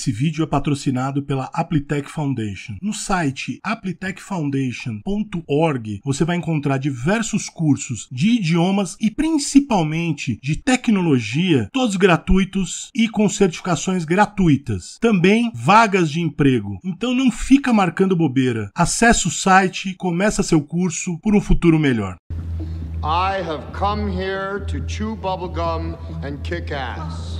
Esse vídeo é patrocinado pela Applitech Foundation. No site applitechfoundation.org você vai encontrar diversos cursos de idiomas e principalmente de tecnologia, todos gratuitos e com certificações gratuitas. Também vagas de emprego. Então não fica marcando bobeira. Acesse o site, começa seu curso por um futuro melhor. I have come here to chew bubblegum and kick ass.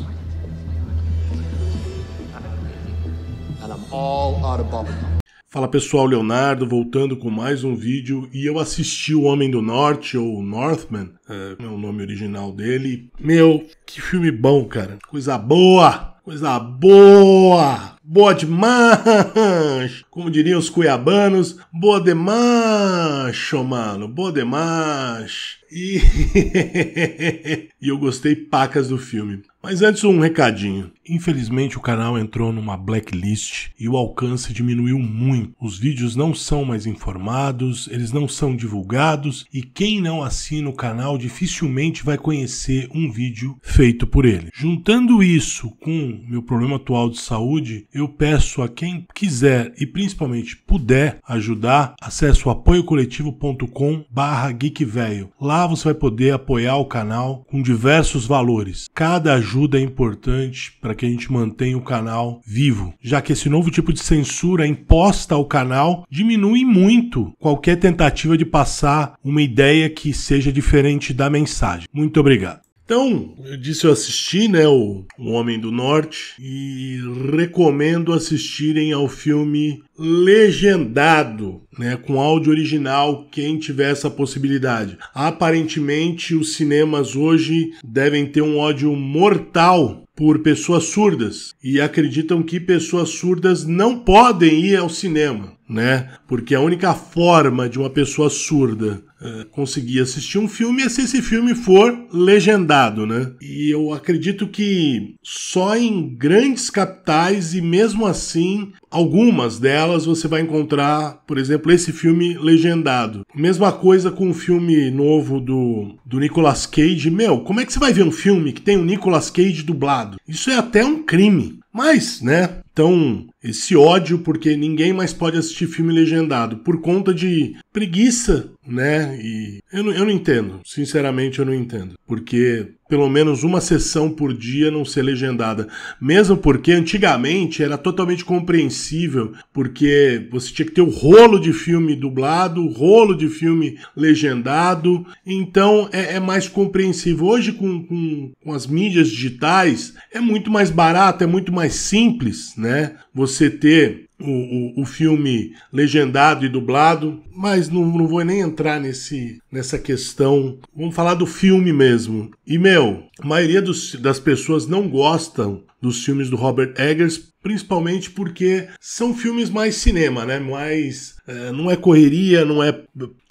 Fala pessoal, Leonardo voltando com mais um vídeo e eu assisti O Homem do Norte, ou Northman, é, é o nome original dele. Meu, que filme bom, cara. Coisa boa! Coisa boa! Boa demais! Como diriam os cuiabanos, boa demais, mano, boa demais! E... e eu gostei pacas do filme. Mas antes, um recadinho. Infelizmente, o canal entrou numa blacklist e o alcance diminuiu muito. Os vídeos não são mais informados, eles não são divulgados e quem não assina o canal dificilmente vai conhecer um vídeo feito por ele. Juntando isso com meu problema atual de saúde, eu peço a quem quiser e principalmente puder ajudar, acesse o apoiocoletivo.com/geekvelho. Lá você vai poder apoiar o canal com diversos valores. Cada ajuda é importante para que a gente mantenha o canal vivo, já que esse novo tipo de censura imposta ao canal diminui muito qualquer tentativa de passar uma ideia que seja diferente da mensagem. Muito obrigado. Então, eu disse eu assisti, né, o, o Homem do Norte e recomendo assistirem ao filme Legendado, né, com áudio original, quem tiver essa possibilidade. Aparentemente, os cinemas hoje devem ter um ódio mortal por pessoas surdas e acreditam que pessoas surdas não podem ir ao cinema, né? Porque a única forma de uma pessoa surda eh, conseguir assistir um filme é se esse filme for legendado, né? E eu acredito que só em grandes capitais e mesmo assim Algumas delas você vai encontrar, por exemplo, esse filme legendado. Mesma coisa com o filme novo do, do Nicolas Cage. Meu, como é que você vai ver um filme que tem o Nicolas Cage dublado? Isso é até um crime. Mas, né? Então, esse ódio porque ninguém mais pode assistir filme legendado por conta de preguiça né? E eu não, eu não entendo, sinceramente eu não entendo, porque pelo menos uma sessão por dia não ser legendada, mesmo porque antigamente era totalmente compreensível, porque você tinha que ter o rolo de filme dublado, o rolo de filme legendado, então é, é mais compreensível. Hoje com, com, com as mídias digitais é muito mais barato, é muito mais simples, né? Você ter o, o, filme legendado e dublado, mas não, não vou nem entrar nesse, nessa questão. Vamos falar do filme mesmo. E, meu, a maioria dos, das pessoas não gostam dos filmes do Robert Eggers, principalmente porque são filmes mais cinema, né? Mais. É, não é correria, não é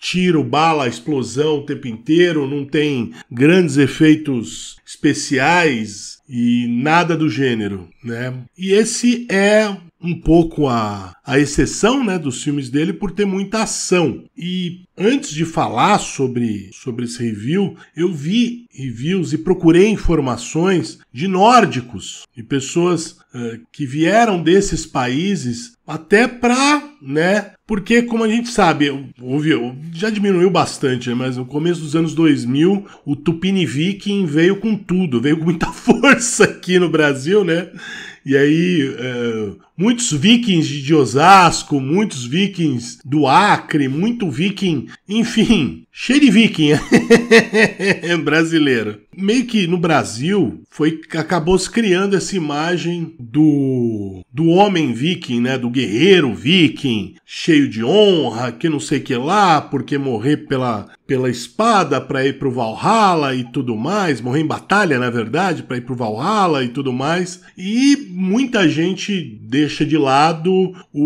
tiro, bala, explosão o tempo inteiro, não tem grandes efeitos especiais e nada do gênero, né? E esse é um pouco a, a exceção né, dos filmes dele por ter muita ação. E antes de falar sobre, sobre esse review, eu vi reviews e procurei informações de nórdicos, e pessoas uh, que vieram desses países até para né? Porque, como a gente sabe, houve, já diminuiu bastante, né? mas no começo dos anos 2000, o Tupini Viking veio com tudo, veio com muita força aqui no Brasil, né? E aí, é, muitos vikings de Osasco, muitos vikings do Acre, muito viking, enfim, cheio de viking brasileiro. Meio que no Brasil foi acabou se criando essa imagem do do homem viking, né, do guerreiro viking, cheio de honra, que não sei que lá, porque morrer pela pela espada para ir pro Valhalla e tudo mais, morrer em batalha, na verdade, para ir pro Valhalla e tudo mais. E muita gente deixa deixa de lado o,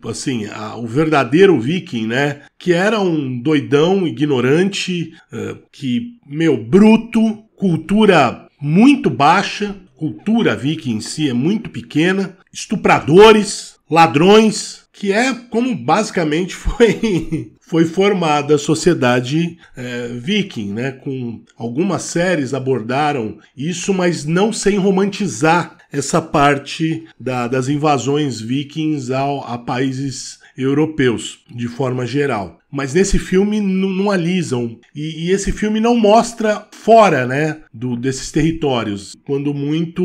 o assim, a, o verdadeiro viking, né? Que era um doidão, ignorante, uh, que, meu, bruto, cultura muito baixa, cultura viking em si é muito pequena, estupradores, ladrões, que é como basicamente foi foi formada a sociedade é, viking, né? Com algumas séries abordaram isso, mas não sem romantizar essa parte da, das invasões vikings ao, a países europeus, de forma geral. Mas nesse filme não, alisam. E, e, esse filme não mostra fora né, do, desses territórios. Quando muito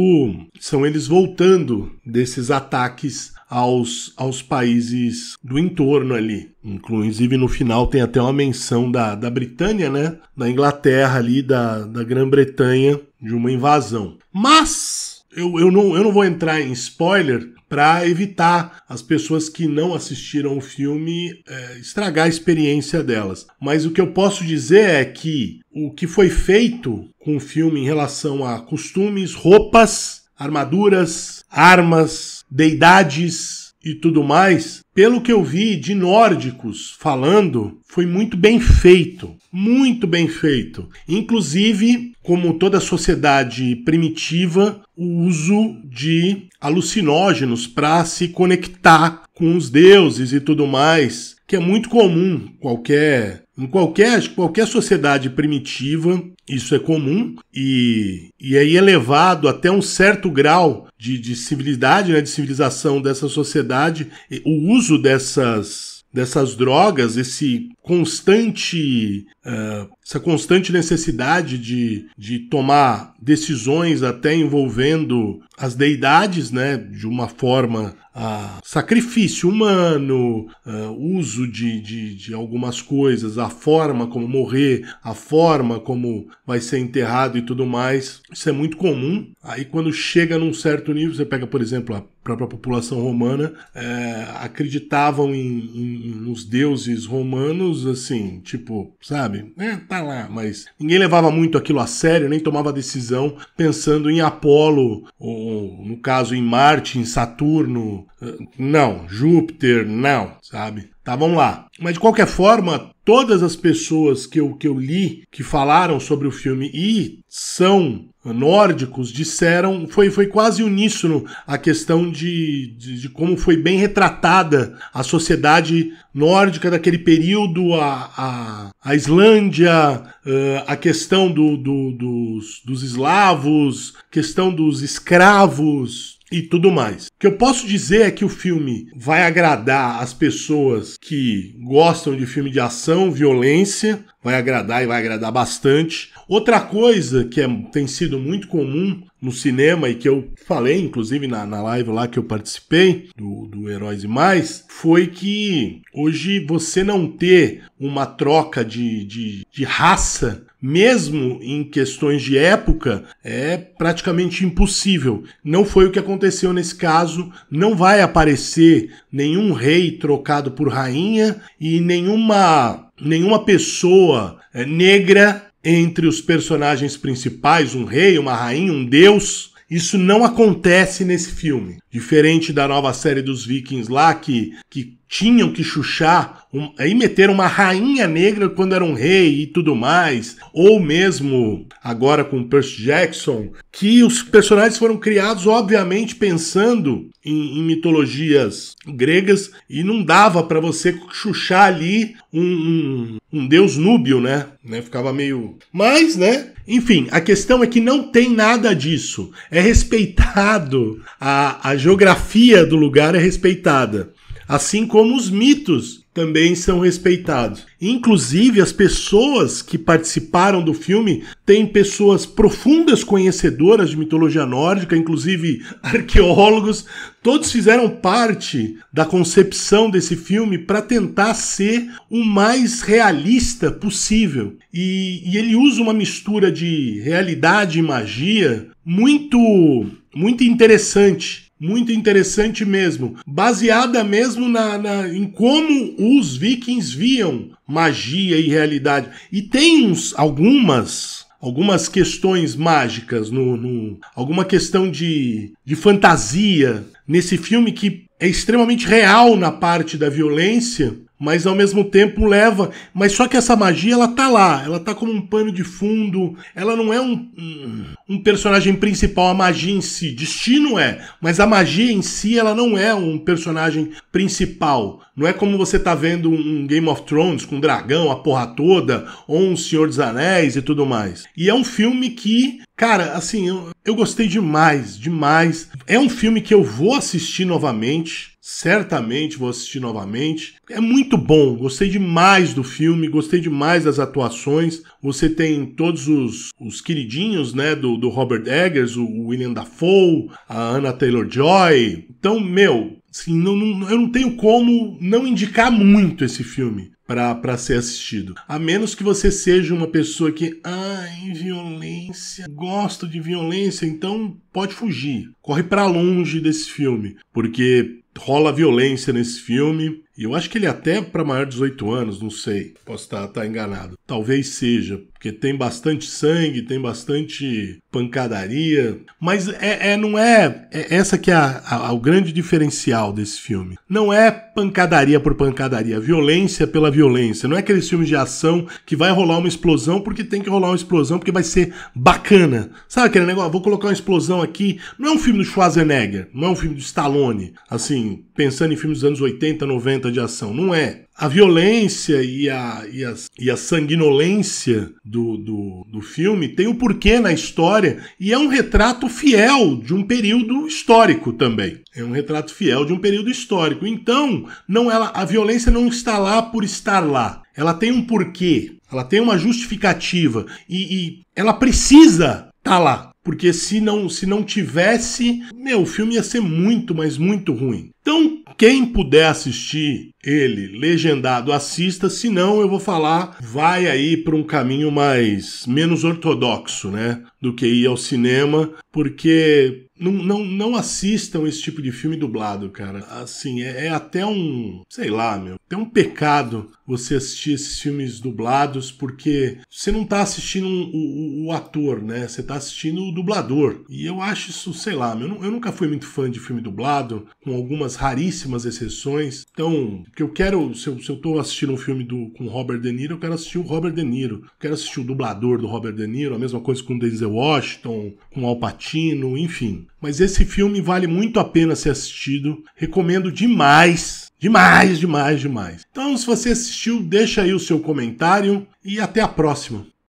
são eles voltando desses ataques aos, aos países do entorno ali. Inclusive no final tem até uma menção da, da Britânia, né? Da Inglaterra ali, da, da Grã-Bretanha, de uma invasão. Mas eu, eu, não, eu não vou entrar em spoiler para evitar as pessoas que não assistiram o filme é, estragar a experiência delas. Mas o que eu posso dizer é que o que foi feito com o filme em relação a costumes, roupas, armaduras, armas, deidades, e tudo mais, pelo que eu vi de nórdicos falando, foi muito bem feito, muito bem feito. Inclusive, como toda sociedade primitiva, o uso de alucinógenos para se conectar com os deuses e tudo mais, que é muito comum qualquer em qualquer, qualquer sociedade primitiva, isso é comum e, e é elevado até um certo grau de, de civilidade, né, de civilização dessa sociedade, o uso dessas dessas drogas, esse constante eh, essa constante necessidade de, de tomar decisões até envolvendo as deidades, né, de uma forma a ah, sacrifício humano, uh, uso de, de, de, algumas coisas, a forma como morrer, a forma como vai ser enterrado e tudo mais. Isso é muito comum. Aí quando chega num certo nível, você pega, por exemplo, a própria população romana, é, acreditavam em, em, nos deuses romanos, assim, tipo, sabe? sabe? É, tá lá, mas ninguém levava muito aquilo a sério, nem tomava decisão pensando em Apolo, ou no caso em Marte, em Saturno, ah, não, Júpiter, não, sabe? Estavam lá. Mas de qualquer forma, todas as pessoas que eu, que eu li que falaram sobre o filme e são nórdicos disseram foi, foi quase uníssono a questão de, de, de como foi bem retratada a sociedade nórdica daquele período, a, a, a Islândia, eh, a questão do, do, dos, dos eslavos, questão dos escravos, e tudo mais. O que eu posso dizer é que o filme vai agradar as pessoas que gostam de filme de ação, violência, vai agradar e vai agradar bastante. Outra coisa que é, tem sido muito comum no cinema e que eu falei, inclusive, na, na live lá que eu participei, do, do Heróis e Mais, foi que hoje você não ter uma troca de, de, de raça mesmo em questões de época, é praticamente impossível. Não foi o que aconteceu nesse caso, não vai aparecer nenhum rei trocado por rainha e nenhuma nenhuma pessoa é, negra entre os personagens principais, um rei, uma rainha, um deus. Isso não acontece nesse filme. Diferente da nova série dos Vikings lá, que, que tinham que chuchar, um, aí meter uma rainha negra quando era um rei e tudo mais, ou mesmo agora com Percy Jackson, que os personagens foram criados, obviamente, pensando em, em mitologias gregas e não dava para você chuchar ali um, um, um deus núbio, né? né? Ficava meio. Mas, né? Enfim, a questão é que não tem nada disso. É respeitado a, a geografia do lugar é respeitada, assim como os mitos também são respeitados. Inclusive, as pessoas que participaram do filme têm pessoas profundas conhecedoras de mitologia nórdica, inclusive arqueólogos. Todos fizeram parte da concepção desse filme para tentar ser o mais realista possível. E, e, ele usa uma mistura de realidade e magia muito, muito interessante muito interessante mesmo, baseada mesmo na, na, em como os vikings viam magia e realidade. E tem uns, algumas algumas questões mágicas, no, no, alguma questão de, de fantasia nesse filme que é extremamente real na parte da violência, mas ao mesmo tempo leva. Mas só que essa magia, ela tá lá, ela tá como um pano de fundo, ela não é um, um, um personagem principal, a magia em si. Destino é, mas a magia em si, ela não é um personagem principal. Não é como você tá vendo um Game of Thrones com um dragão, a porra toda, ou um Senhor dos Anéis e tudo mais. E é um filme que Cara, assim, eu, eu, gostei demais, demais. É um filme que eu vou assistir novamente. Certamente vou assistir novamente. É muito bom, gostei demais do filme, gostei demais das atuações. Você tem todos os, os queridinhos, né, do, do Robert Eggers, o, o William Dafoe, a Anna Taylor-Joy. Então, meu, assim, não, não, eu não tenho como não indicar muito esse filme para ser assistido. A menos que você seja uma pessoa que, ai, ah, violência, gosto de violência, então pode fugir. Corre para longe desse filme, porque rola violência nesse filme. E eu acho que ele é até para maior de 18 anos, não sei, posso estar tá, tá enganado. Talvez seja, porque tem bastante sangue, tem bastante pancadaria, mas é, é não é, é, essa que é a, a, o grande diferencial desse filme. Não é pancadaria por pancadaria, violência pela violência. Não é aqueles filmes de ação que vai rolar uma explosão porque tem que rolar uma explosão porque vai ser bacana. Sabe aquele negócio? Vou colocar uma explosão aqui. Não é um filme do Schwarzenegger, não é um filme do Stallone. Assim, pensando em filmes dos anos 80, 90 de ação, não é. A violência e a, e a, e a sanguinolência do, do, do filme tem o um porquê na história e é um retrato fiel de um período histórico também. É um retrato fiel de um período histórico. Então, não ela, a violência não está lá por estar lá. Ela tem um porquê, ela tem uma justificativa e, e ela precisa estar tá lá porque se não, se não tivesse, meu, o filme ia ser muito, mas muito ruim. Então, quem puder assistir ele legendado, assista, senão eu vou falar, vai aí para um caminho mais menos ortodoxo, né, do que ir ao cinema, porque não, não, não assistam esse tipo de filme dublado, cara. Assim, é, é até um, sei lá, meu, até um pecado você assistir esses filmes dublados, porque você não está assistindo um, o, o, ator, né? Você está assistindo o dublador. E eu acho isso, sei lá, eu, eu nunca fui muito fã de filme dublado, com algumas raríssimas exceções. Então, que eu quero, se eu, se eu tô assistindo um filme do, com Robert De Niro, eu quero assistir o Robert De Niro. Eu quero assistir o dublador do Robert De Niro, a mesma coisa com Denzel Washington, com Al Pacino, enfim. Mas esse filme vale muito a pena ser assistido. Recomendo demais Demais, demais, demais. Então, se você assistiu, deixa aí o seu comentário e até a próxima.